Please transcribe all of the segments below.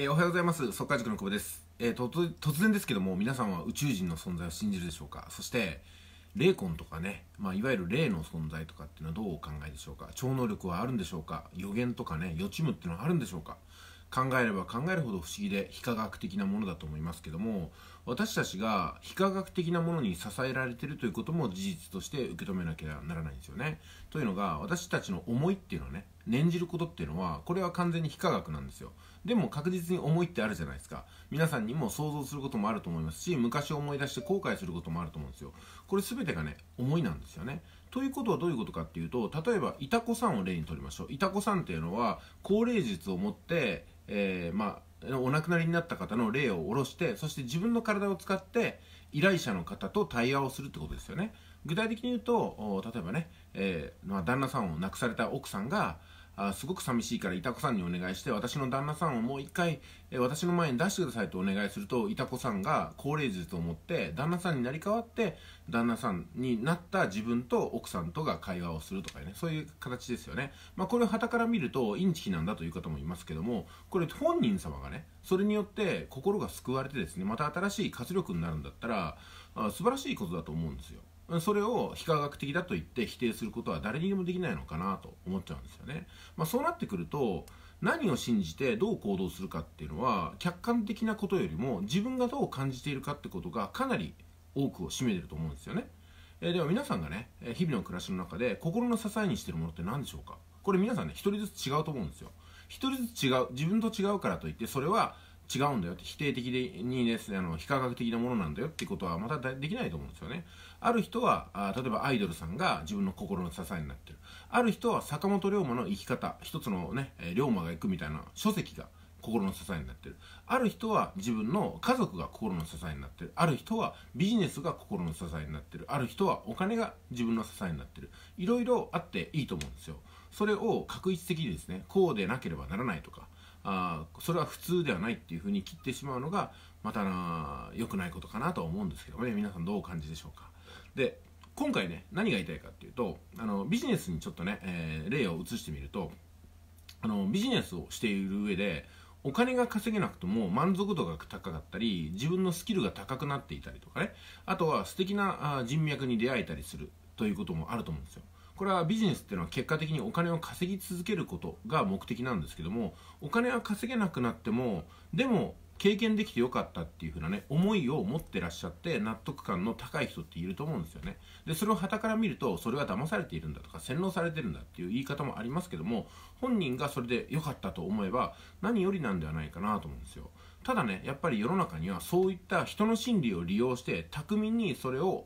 えー、おはようございます。速稼塾の久保です。えー、突然ですけども、皆さんは宇宙人の存在を信じるでしょうかそして、霊魂とかね、まあ、いわゆる霊の存在とかっていうのはどうお考えでしょうか超能力はあるんでしょうか予言とかね、予知夢っていうのはあるんでしょうか考えれば考えるほど不思議で非科学的なものだと思いますけども、私たちが非科学的なものに支えられてるということも事実として受け止めなきゃならないんですよね。というのが私たちの思いっていうのはね念じることっていうのはこれは完全に非科学なんですよでも確実に思いってあるじゃないですか皆さんにも想像することもあると思いますし昔を思い出して後悔することもあると思うんですよこれ全てがね思いなんですよねということはどういうことかっていうと例えばいた子さんを例にとりましょういた子さんっていうのは高齢術を持って、えー、まあお亡くなりになった方の霊を下ろしてそして自分の体を使って依頼者の方と対話をするってことですよね具体的に言うと例えばね、えーまあ、旦那さんを亡くされた奥さんがあすごく寂しいからいた子さんにお願いして私の旦那さんをもう一回、え私の前に出してくださいとお願いするといた子さんが高齢児と思って旦那さんになり代わって旦那さんになった自分と奥さんとが会話をするとかねそういう形ですよね、まあ、これを傍から見るとインチキなんだという方もいますけどもこれ本人様がねそれによって心が救われてですねまた新しい活力になるんだったらあ素晴らしいことだと思うんですよ。それを非科学的だと言って否定することは誰にでもできないのかなと思っちゃうんですよね。まあ、そうなってくると何を信じてどう行動するかっていうのは客観的なことよりも自分がどう感じているかってことがかなり多くを占めてると思うんですよね。えー、では皆さんがね日々の暮らしの中で心の支えにしてるものって何でしょうかこれ皆さんね一人ずつ違うと思うんですよ。一人ずつ違う自分と違うからといってそれは違うんだよって否定的にですねあの非科学的なものなんだよってことはまたできないと思うんですよねある人はあ例えばアイドルさんが自分の心の支えになってるある人は坂本龍馬の生き方一つのね龍馬が行くみたいな書籍が心の支えになってるある人は自分の家族が心の支えになってるある人はビジネスが心の支えになってるある人はお金が自分の支えになってるいろいろあっていいと思うんですよそれを確一的にですねこうでなければならないとかあそれは普通ではないっていうふうに切ってしまうのがまたな良くないことかなとは思うんですけどね皆さんどうお感じでしょうかで今回ね何が言いたいかっていうとあのビジネスにちょっとね、えー、例を移してみるとあのビジネスをしている上でお金が稼げなくても満足度が高かったり自分のスキルが高くなっていたりとかねあとは素敵な人脈に出会えたりするということもあると思うんですよこれはビジネスっていうのは結果的にお金を稼ぎ続けることが目的なんですけどもお金は稼げなくなってもでも経験できてよかったっていう風なね思いを持ってらっしゃって納得感の高い人っていると思うんですよねでそれを傍から見るとそれは騙されているんだとか洗脳されてるんだっていう言い方もありますけども本人がそれで良かったと思えば何よりなんではないかなと思うんですよただねやっぱり世の中にはそういった人の心理を利用して巧みにそれを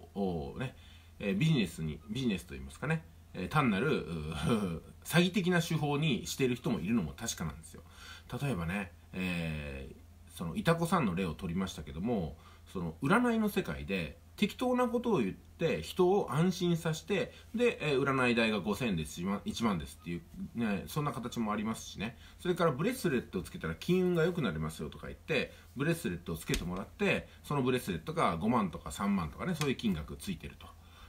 ねビジネスにビジネスといいますかねえ単なる 詐欺的な手法にしてる人もいるのも確かなんですよ。例えばね、えー、そのいたこさんの例を取りましたけどもその占いの世界で適当なことを言って人を安心させてで、え占い代が5000円です1万ですっていう、ね、そんな形もありますしねそれからブレスレットをつけたら金運が良くなりますよとか言ってブレスレットをつけてもらってそのブレスレットが5万とか3万とかねそういう金額ついてると。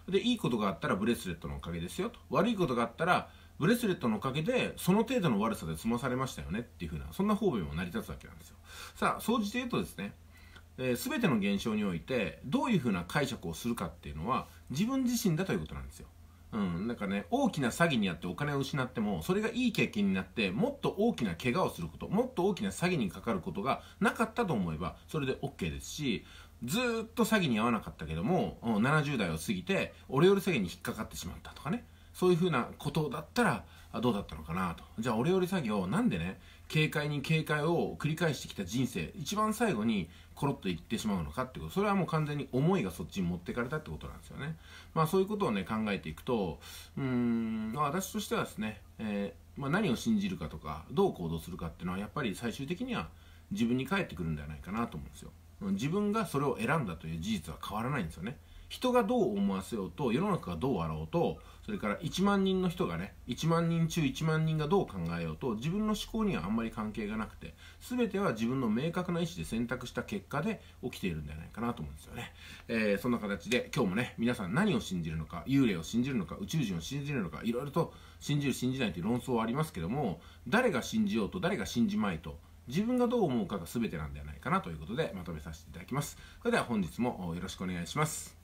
でいいことがあったらブレスレットのおかげですよと悪いことがあったらブレスレットのおかげでその程度の悪さで済まされましたよねっていうふうなそんな方便も成り立つわけなんですよさあ総じて言うとですねえー、全ての現象においてどういうふうな解釈をするかっていうのは自分自身だということなんですよ。うん、なんかね大きな詐欺にあってお金を失ってもそれがいい経験になってもっと大きな怪我をすることもっと大きな詐欺にかかることがなかったと思えばそれで OK ですしずっと詐欺に遭わなかったけども70代を過ぎてオレオレ詐欺に引っかかってしまったとかねそういうふうなことだったらどうだったのかなとじゃあオレオレ詐欺をなんでね警戒に警戒を繰り返してきた人生一番最後にコロッといってしまうのかってことそれはもう完全に思いがそっちに持ってかれたってことなんですよねまあそういうことをね考えていくとうーん、まあ、私としてはですね、えー、まあ、何を信じるかとかどう行動するかっていうのはやっぱり最終的には自分に返ってくるんではないかなと思うんですよ自分がそれを選んだという事実は変わらないんですよね人がどう思わせようと世の中がどうあろうとそれから1万人の人がね1万人中1万人がどう考えようと自分の思考にはあんまり関係がなくて全ては自分の明確な意思で選択した結果で起きているんじゃないかなと思うんですよね、えー、そんな形で今日もね皆さん何を信じるのか幽霊を信じるのか宇宙人を信じるのかいろいろと信じる信じないという論争はありますけども誰が信じようと誰が信じまいと自分がどう思うかが全てなんではないかなということでまとめさせていただきます。それでは本日もよろしくお願いします。